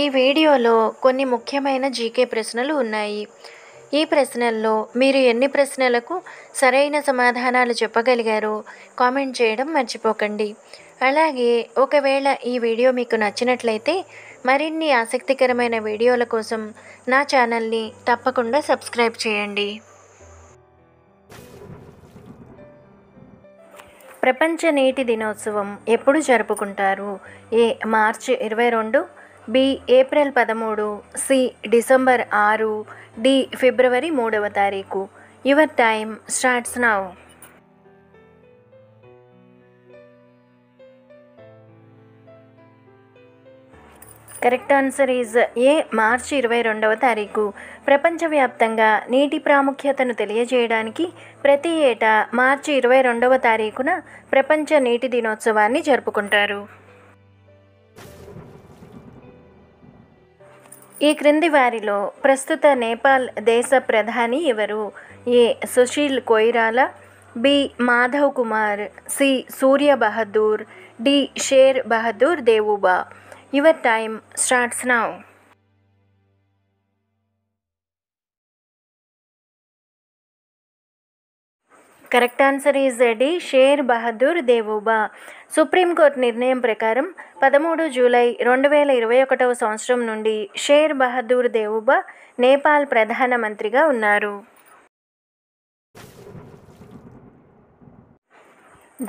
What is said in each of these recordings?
ఈ వీడియోలో కొన్ని ముఖ్యమైన జీకే ప్రశ్నలు ఉన్నాయి ఈ ప్రశ్నల్లో మీరు ఎన్ని ప్రశ్నలకు సరైన సమాధానాలు చెప్పగలిగారో కామెంట్ చేయడం మర్చిపోకండి అలాగే ఒకవేళ ఈ వీడియో మీకు నచ్చినట్లయితే మరిన్ని ఆసక్తికరమైన వీడియోల కోసం నా ఛానల్ని తప్పకుండా సబ్స్క్రైబ్ చేయండి ప్రపంచ నీటి దినోత్సవం ఎప్పుడు జరుపుకుంటారు ఏ మార్చి ఇరవై రెండు బి ఏప్రిల్ పదమూడు సి డిసెంబర్ ఆరు డి ఫిబ్రవరి మూడవ తారీఖు your time starts now correct answer is A March ఇరవై రెండవ తారీఖు ప్రపంచవ్యాప్తంగా నీటి ప్రాముఖ్యతను తెలియజేయడానికి ప్రతి ఏటా మార్చి ఇరవై రెండవ తారీఖున ప్రపంచ నీటి దినోత్సవాన్ని జరుపుకుంటారు ఈ క్రింది వారిలో ప్రస్తుత నేపాల్ దేశ ప్రధాని ఎవరు A Sushil Koirala B Madhav Kumar C Surya Bahadur D Sher Bahadur Deuba your time starts now correct answer is D Sher Bahadur Deuba supreme court నిర్ణయం ప్రకారం పదమూడు జూలై రెండు వేల ఇరవై ఒకటవ సంవత్సరం నుండి షేర్ బహదూర్ దేవుబా నేపాల్ ప్రధానమంత్రిగా ఉన్నారు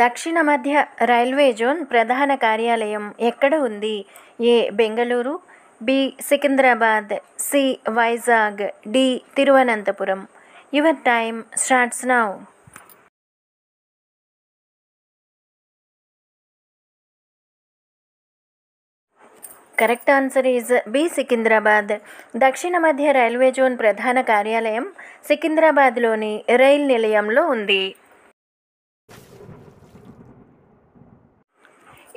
దక్షిణ మధ్య రైల్వే జోన్ ప్రధాన కార్యాలయం ఎక్కడ ఉంది A Bengaluru B Secunderabad C Vizag D Thiruvananthapuram your time starts now correct answer is B Secunderabad దక్షిణ మధ్య రైల్వే జోన్ ప్రధాన కార్యాలయం సికింద్రాబాద్లోని రైల్ నిలయంలో ఉంది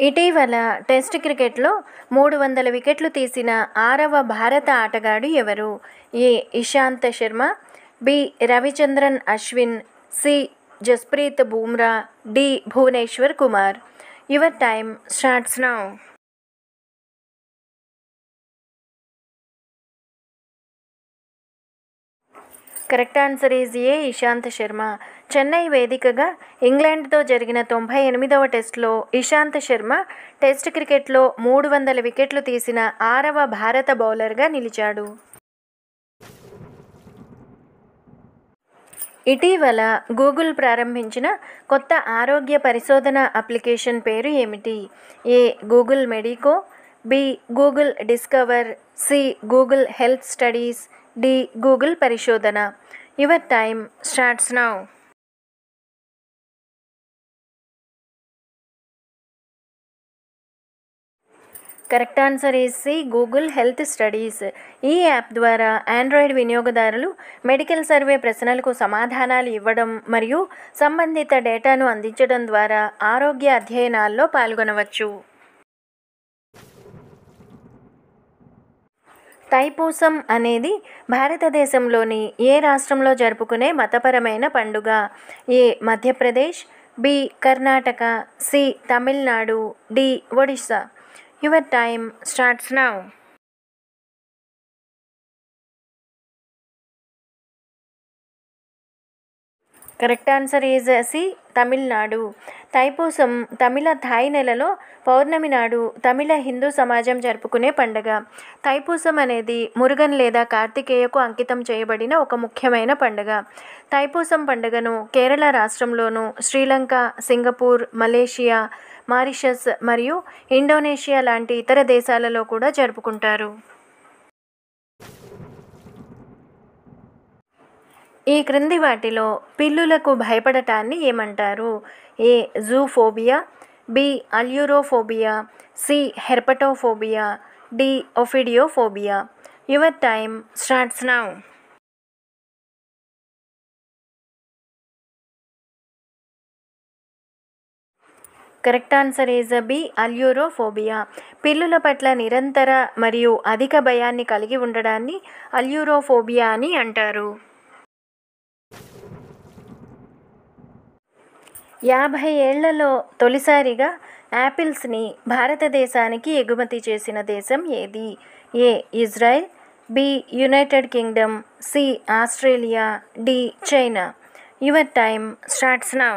ఇటీవల టెస్ట్ క్రికెట్లో మూడు వందల వికెట్లు తీసిన ఆరవ భారత ఆటగాడు ఎవరు A Ishant Sharma B Ravichandran Ashwin C Jasprit Bumrah D Bhuvneshwar Kumar your time starts now correct answer is A Ishant Sharma Chennai వేదికగా ఇంగ్లాండ్తో జరిగిన తొంభై ఎనిమిదవ టెస్టులో ఇషాంత్ శర్మ టెస్ట్ క్రికెట్లో మూడు వందల వికెట్లు తీసిన ఆరవ భారత బౌలర్గా నిలిచాడు ఇటీవల గూగుల్ ప్రారంభించిన కొత్త ఆరోగ్య పరిశోధన అప్లికేషన్ పేరు ఏమిటి A Google medico B Google discover C Google health studies D Google పరిశోధన your time starts now correct answer is Google health studies ఈ యాప్ ద్వారా ఆండ్రాయిడ్ వినియోగదారులు మెడికల్ సర్వే ప్రశ్నలకు సమాధానాలు ఇవ్వడం మరియు సంబంధిత డేటాను అందించడం ద్వారా ఆరోగ్య అధ్యయనాల్లో పాల్గొనవచ్చు తైపూసం అనేది భారతదేశంలోని ఏ రాష్ట్రంలో జరుపుకునే మతపరమైన పండుగ A Madhya Pradesh B Karnataka C Tamil Nadu D Odisha your time starts now correct answer is C Tamil Nadu Thaipusam Tamil Thai నెలలో పౌర్ణమి నాడు తమిళ హిందూ సమాజం జరుపుకునే పండగ తైపూసం అనేది మురుగన్ లేదా కార్తికేయకు అంకితం చేయబడిన ఒక ముఖ్యమైన పండగ తైపూసం పండుగను కేరళ రాష్ట్రంలోను శ్రీలంక సింగపూర్ మలేషియా మారిషస్ మరియు ఇండోనేషియా లాంటి ఇతర దేశాలలో కూడా జరుపుకుంటారు ఈ క్రింది వాటిలో పిల్లులకు భయపడటాన్ని ఏమంటారు A zoophobia B ailurophobia C herpetophobia D ophidiophobia your time starts now correct answer is B ailurophobia పిల్లుల పట్ల నిరంతర మరియు అధిక భయాన్ని కలిగి ఉండడాన్ని అల్యూరోఫోబియా అని అంటారు యాభై ఏళ్లలో తొలిసారిగా యాపిల్స్ని భారతదేశానికి ఎగుమతి చేసిన దేశం ఏది A Israel B United Kingdom C Australia D China your time starts now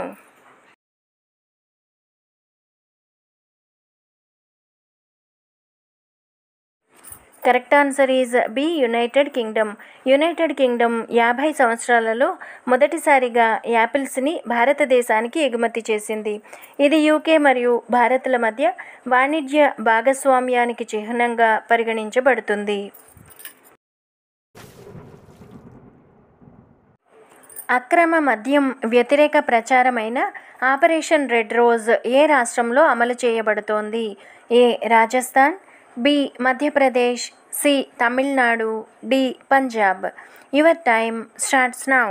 correct answer is B United Kingdom United Kingdom యాభై సంవత్సరాలలో మొదటిసారిగా యాపిల్స్ని భారతదేశానికి ఎగుమతి చేసింది ఇది యూకే మరియు భారత్ల మధ్య వాణిజ్య భాగస్వామ్యానికి చిహ్నంగా పరిగణించబడుతుంది అక్రమ మద్యం వ్యతిరేక ప్రచారమైన ఆపరేషన్ రెడ్ రోజ్ ఏ రాష్ట్రంలో అమలు చేయబడుతోంది A Rajasthan B Madhya Pradesh C Tamil Nadu D Punjab your time starts now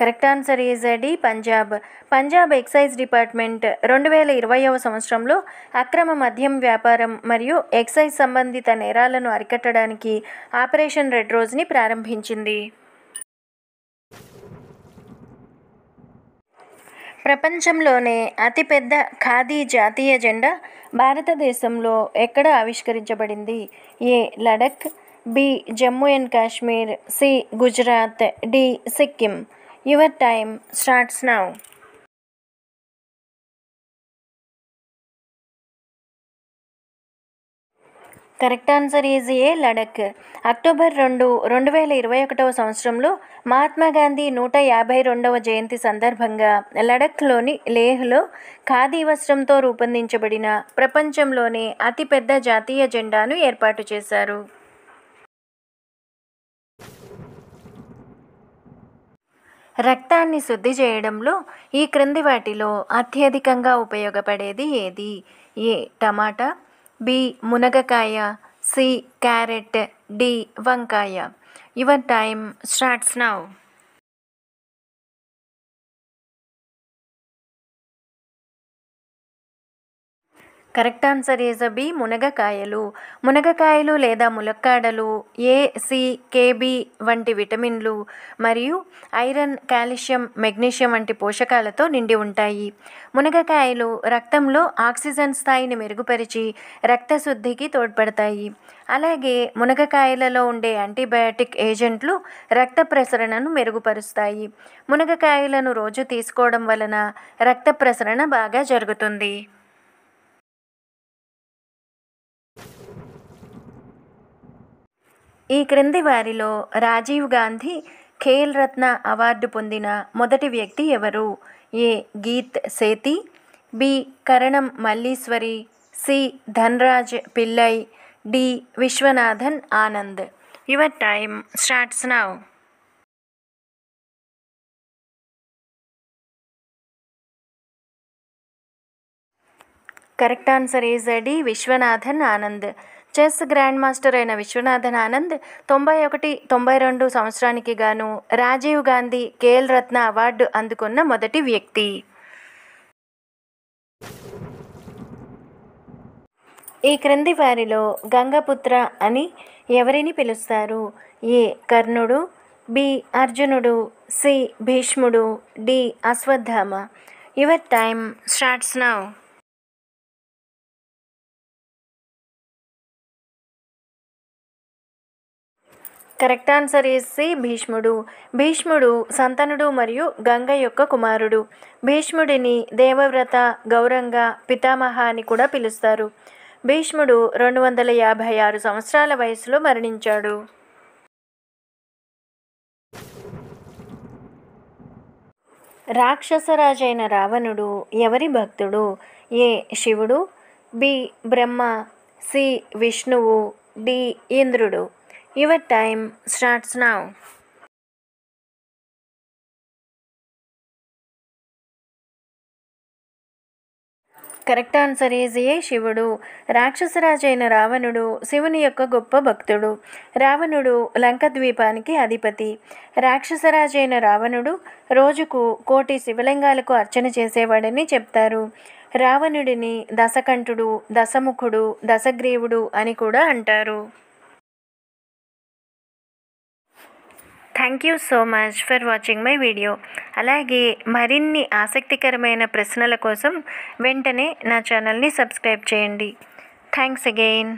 correct answer is D Punjab Punjab excise department రెండు వేల ఇరవైవ సంవత్సరంలో అక్రమ మద్యం వ్యాపారం మరియు ఎక్సైజ్ సంబంధిత నేరాలను అరికట్టడానికి ఆపరేషన్ రెడ్ రోజుని ప్రారంభించింది ప్రపంచంలోనే అతిపెద్ద ఖాదీ జాతీయ జెండా భారతదేశంలో ఎక్కడ ఆవిష్కరించబడింది A Ladakh B Jammu and Kashmir C Gujarat D Sikkim your time starts now correct answer is A Ladakh October రెండు రెండు వేల ఇరవై ఒకటవ సంవత్సరంలో మహాత్మా గాంధీ నూట యాభై రెండవ జయంతి సందర్భంగా లడఖ్లోని లేహ్లో ఖాదీ వస్త్రంతో రూపొందించబడిన ప్రపంచంలోనే అతిపెద్ద జాతీయ జెండాను ఏర్పాటు చేశారు రక్తాన్ని శుద్ధి చేయడంలో ఈ క్రింది వాటిలో అత్యధికంగా ఉపయోగపడేది ఏది A tomato B. Munagakaya. C. Carrot. D. Vankaya. Your time starts now. Correct answer is B మునగకాయలు మునగకాయలు లేదా ములక్కాడలు ఏ సి కేబి వంటి విటమిన్లు మరియు ఐరన్ కాల్షియం మెగ్నీషియం వంటి పోషకాలతో నిండి ఉంటాయి మునగకాయలు రక్తంలో ఆక్సిజన్ స్థాయిని మెరుగుపరిచి రక్త శుద్ధికి తోడ్పడతాయి అలాగే మునగకాయలలో ఉండే యాంటీబయాటిక్ ఏజెంట్లు రక్త ప్రసరణను మెరుగుపరుస్తాయి మునగకాయలను రోజు తీసుకోవడం వలన రక్త ప్రసరణ బాగా జరుగుతుంది ఈ క్రింది వారిలో రాజీవ్ గాంధీ ఖేల్ రత్న అవార్డు పొందిన మొదటి వ్యక్తి ఎవరు A Geet Sethi B Karnam Malleswari C Dhanraj Pillay D Viswanathan Anand your time starts now correct answer is D Viswanathan Anand chess grandmaster అయిన విశ్వనాథన్ ఆనంద్ తొంభై ఒకటి తొంభై రెండు సంవత్సరానికి గాను రాజీవ్ గాంధీ కేఎల్ రత్న అవార్డు అందుకున్న మొదటి వ్యక్తి ఈ క్రింది వారిలో గంగపుత్ర అని ఎవరిని పిలుస్తారు ఏ కర్ణుడు బి అర్జునుడు సి భీష్ముడు D Ashwatthama your time starts now correct answer is C భీష్ముడు భీష్ముడు సంతనుడు మరియు గంగ యొక్క కుమారుడు భీష్ముడిని దేవవ్రత గౌరంగ పితామహ అని కూడా పిలుస్తారు భీష్ముడు రెండు వందల యాభై ఆరు సంవత్సరాల వయసులో మరణించాడు రాక్షసరాజైన రావణుడు ఎవరి భక్తుడు ఏ శివుడు బి బ్రహ్మ సి విష్ణువు డి ఇంద్రుడు your time starts now correct answer is A శివుడు రాక్షసరాజైన రావణుడు శివుని యొక్క గొప్ప భక్తుడు రావణుడు లంక ద్వీపానికి అధిపతి రాక్షసరాజైన రావణుడు రోజుకు కోటి శివలింగాలకు అర్చన చేసేవాడని చెప్తారు రావణుడిని దశకంఠుడు దశముఖుడు దశగ్రీవుడు అని కూడా అంటారు thank you so much for watching my video అలాగే మరిన్ని ఆసక్తికరమైన ప్రశ్నల కోసం వెంటనే నా ఛానల్ని సబ్స్క్రైబ్ చేయండి థ్యాంక్స్ అగైన్